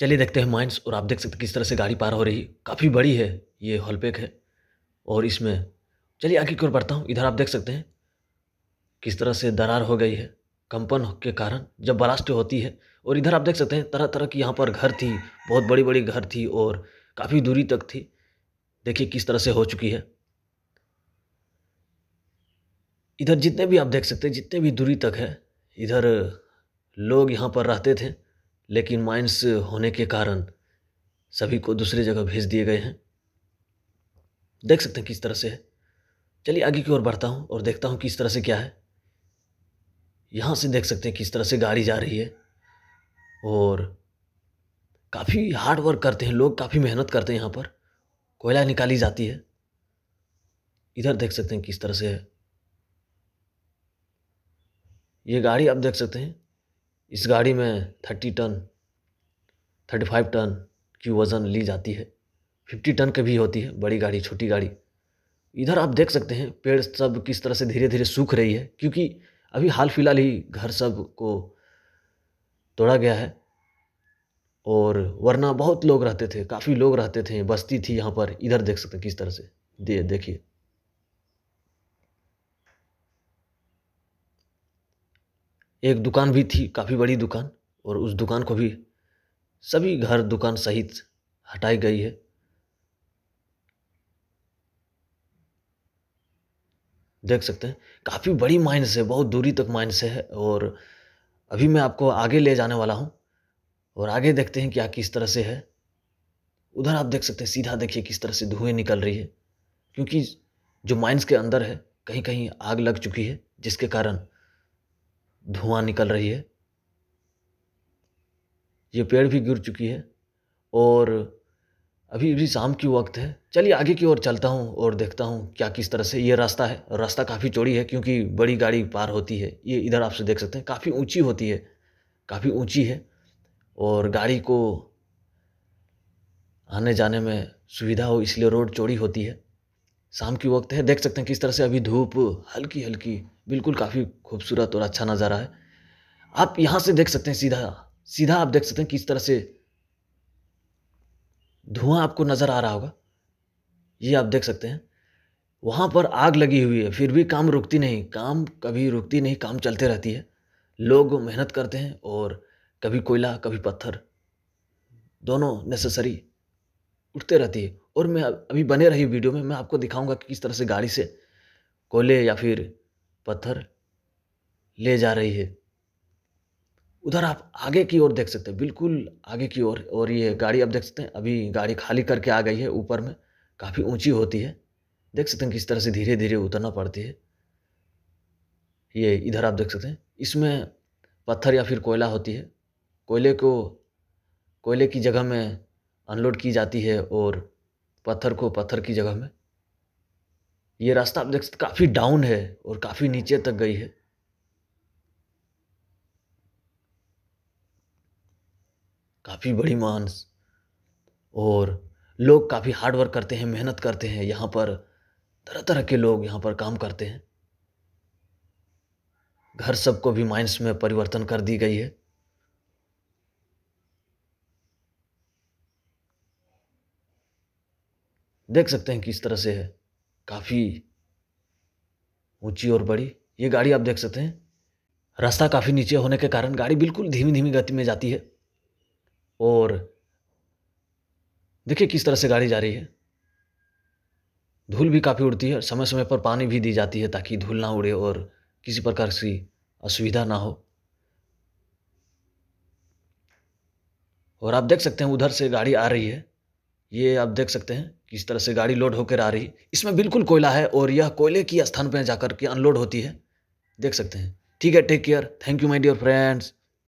चलिए देखते हैं माइंस और आप देख सकते किस तरह से गाड़ी पार हो रही है काफ़ी बड़ी है ये हॉलपेक है और इसमें चलिए आगे की ओर बढ़ता हूँ इधर आप देख सकते हैं किस तरह से दरार हो गई है कंपन के कारण जब बलास्ट होती है और इधर आप देख सकते हैं तरह तरह की यहाँ पर घर थी बहुत बड़ी बड़ी घर थी और काफ़ी दूरी तक थी देखिए किस तरह से हो चुकी है इधर जितने भी आप देख सकते हैं जितने भी दूरी तक है इधर लोग यहाँ पर रहते थे लेकिन माइंस होने के कारण सभी को दूसरी जगह भेज दिए गए हैं देख सकते हैं किस तरह से है चलिए आगे की ओर बढ़ता हूँ और देखता हूँ किस तरह से क्या है यहाँ से देख सकते हैं किस तरह से गाड़ी जा रही है और काफ़ी हार्ड वर्क करते हैं लोग काफ़ी मेहनत करते हैं यहाँ पर कोयला निकाली जाती है इधर देख सकते हैं किस तरह से है ये गाड़ी आप देख सकते हैं इस गाड़ी में thirty ton thirty five ton की वज़न ली जाती है फिफ्टी टन की भी होती है बड़ी गाड़ी छोटी गाड़ी इधर आप देख सकते हैं पेड़ सब किस तरह से धीरे धीरे सूख रही है क्योंकि अभी हाल फिलहाल ही घर सब को तोड़ा गया है और वरना बहुत लोग रहते थे काफ़ी लोग रहते थे बस्ती थी यहाँ पर इधर देख सकते हैं किस तरह से दे देखिए एक दुकान भी थी काफ़ी बड़ी दुकान और उस दुकान को भी सभी घर दुकान सहित हटाई गई है देख सकते हैं काफ़ी बड़ी माइन से बहुत दूरी तक माइन से है और अभी मैं आपको आगे ले जाने वाला हूँ और आगे देखते हैं क्या किस तरह से है उधर आप देख सकते हैं सीधा देखिए किस तरह से धुएं निकल रही है क्योंकि जो माइंस के अंदर है कहीं कहीं आग लग चुकी है जिसके कारण धुआं निकल रही है ये पेड़ भी गिर चुकी है और अभी भी शाम की वक्त है चलिए आगे की ओर चलता हूँ और देखता हूँ क्या किस तरह से ये रास्ता है रास्ता काफ़ी चौड़ी है क्योंकि बड़ी गाड़ी पार होती है ये इधर आपसे देख सकते हैं काफ़ी ऊंची होती है काफ़ी ऊंची है और गाड़ी को आने जाने में सुविधा हो इसलिए रोड चौड़ी होती है शाम की वक्त है देख सकते हैं किस तरह से अभी धूप हल्की हल्की बिल्कुल काफ़ी खूबसूरत और अच्छा नज़ारा है आप यहाँ से देख सकते हैं सीधा सीधा आप देख सकते हैं किस तरह से धुआं आपको नज़र आ रहा होगा ये आप देख सकते हैं वहाँ पर आग लगी हुई है फिर भी काम रुकती नहीं काम कभी रुकती नहीं काम चलते रहती है लोग मेहनत करते हैं और कभी कोयला कभी पत्थर दोनों नेसेसरी उठते रहती है और मैं अभी बने रही वीडियो में मैं आपको दिखाऊंगा कि किस तरह से गाड़ी से कोयले या फिर पत्थर ले जा रही है उधर आप आगे की ओर देख सकते हैं बिल्कुल आगे की ओर और ये गाड़ी आप देख सकते हैं अभी गाड़ी खाली करके आ गई है ऊपर में काफ़ी ऊंची होती है देख सकते हैं किस तरह से धीरे धीरे उतरना पड़ती है ये इधर आप देख सकते हैं इसमें पत्थर या फिर कोयला होती है कोयले को कोयले की जगह में अनलोड की जाती है और पत्थर को पत्थर की जगह में ये रास्ता आप देख सकते काफ़ी डाउन है और काफ़ी नीचे तक गई है काफ़ी बड़ी मांस और लोग काफ़ी हार्ड वर्क करते हैं मेहनत करते हैं यहाँ पर तरह तरह के लोग यहाँ पर काम करते हैं घर सबको भी माइंस में परिवर्तन कर दी गई है देख सकते हैं किस तरह से है काफ़ी ऊंची और बड़ी ये गाड़ी आप देख सकते हैं रास्ता काफ़ी नीचे होने के कारण गाड़ी बिल्कुल धीमी धीमी गति में जाती है और देखिए किस तरह से गाड़ी जा रही है धूल भी काफ़ी उड़ती है समय समय पर पानी भी दी जाती है ताकि धूल ना उड़े और किसी प्रकार की असुविधा ना हो और आप देख सकते हैं उधर से गाड़ी आ रही है ये आप देख सकते हैं किस तरह से गाड़ी लोड होकर आ रही है इसमें बिल्कुल कोयला है और यह कोयले की स्थान पर जाकर के अनलोड होती है देख सकते हैं ठीक है take care thank you my dear friends